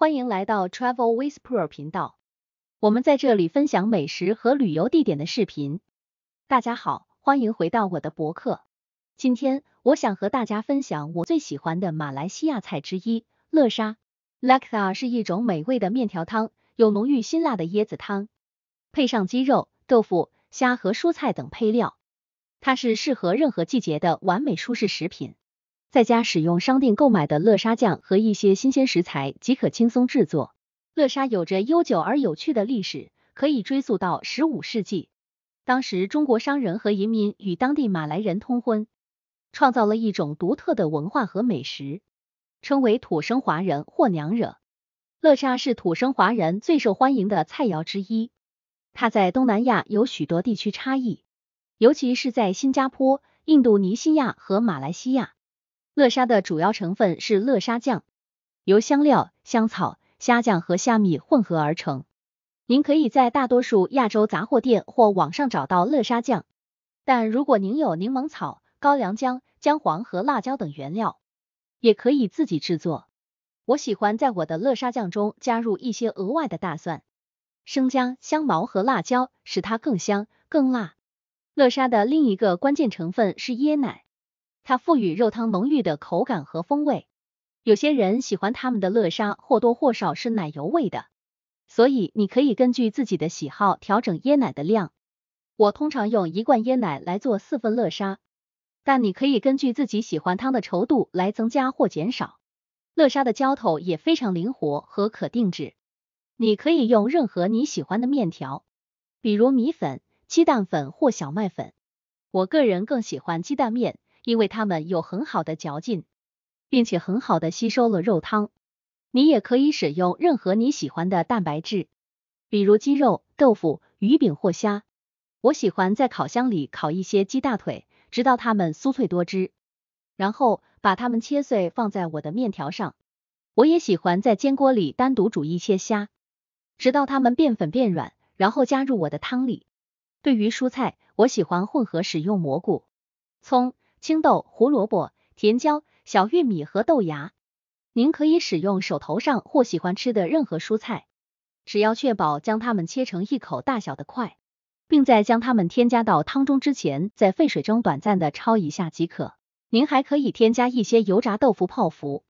欢迎来到 Travel Whisperer 频道，我们在这里分享美食和旅游地点的视频。大家好，欢迎回到我的博客。今天我想和大家分享我最喜欢的马来西亚菜之一——乐沙。x a 是一种美味的面条汤，有浓郁辛辣的椰子汤，配上鸡肉、豆腐、虾和蔬菜等配料。它是适合任何季节的完美舒适食品。在家使用商店购买的乐沙酱和一些新鲜食材即可轻松制作。乐沙有着悠久而有趣的历史，可以追溯到十五世纪。当时中国商人和移民与当地马来人通婚，创造了一种独特的文化和美食，称为土生华人或娘惹。乐沙是土生华人最受欢迎的菜肴之一，它在东南亚有许多地区差异，尤其是在新加坡、印度尼西亚和马来西亚。乐沙的主要成分是乐沙酱，由香料、香草、虾酱和虾米混合而成。您可以在大多数亚洲杂货店或网上找到乐沙酱，但如果您有柠檬草、高粱姜、姜黄和辣椒等原料，也可以自己制作。我喜欢在我的乐沙酱中加入一些额外的大蒜、生姜、香茅和辣椒，使它更香更辣。乐沙的另一个关键成分是椰奶。它赋予肉汤浓郁的口感和风味。有些人喜欢他们的乐沙或多或少是奶油味的，所以你可以根据自己的喜好调整椰奶的量。我通常用一罐椰奶来做四份乐沙，但你可以根据自己喜欢汤的稠度来增加或减少。乐沙的浇头也非常灵活和可定制，你可以用任何你喜欢的面条，比如米粉、鸡蛋粉或小麦粉。我个人更喜欢鸡蛋面。因为它们有很好的嚼劲，并且很好的吸收了肉汤。你也可以使用任何你喜欢的蛋白质，比如鸡肉、豆腐、鱼饼或虾。我喜欢在烤箱里烤一些鸡大腿，直到它们酥脆多汁，然后把它们切碎放在我的面条上。我也喜欢在煎锅里单独煮一些虾，直到它们变粉变软，然后加入我的汤里。对于蔬菜，我喜欢混合使用蘑菇、葱。青豆、胡萝卜、甜椒、小玉米和豆芽，您可以使用手头上或喜欢吃的任何蔬菜，只要确保将它们切成一口大小的块，并在将它们添加到汤中之前，在沸水中短暂的焯一下即可。您还可以添加一些油炸豆腐泡芙，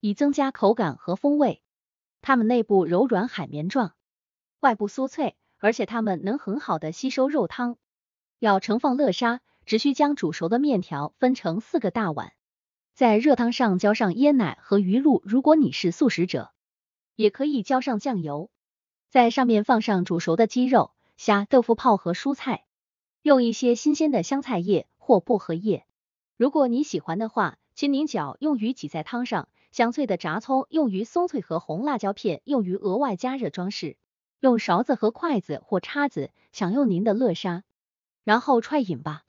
以增加口感和风味。它们内部柔软海绵状，外部酥脆，而且它们能很好的吸收肉汤。要盛放乐沙。只需将煮熟的面条分成四个大碗，在热汤上浇上椰奶和鱼露，如果你是素食者，也可以浇上酱油，在上面放上煮熟的鸡肉、虾、豆腐泡和蔬菜，用一些新鲜的香菜叶或薄荷叶。如果你喜欢的话，青柠角用于挤在汤上，香脆的炸葱用于松脆和红辣椒片用于额外加热装饰。用勺子和筷子或叉子享用您的乐沙，然后踹饮吧。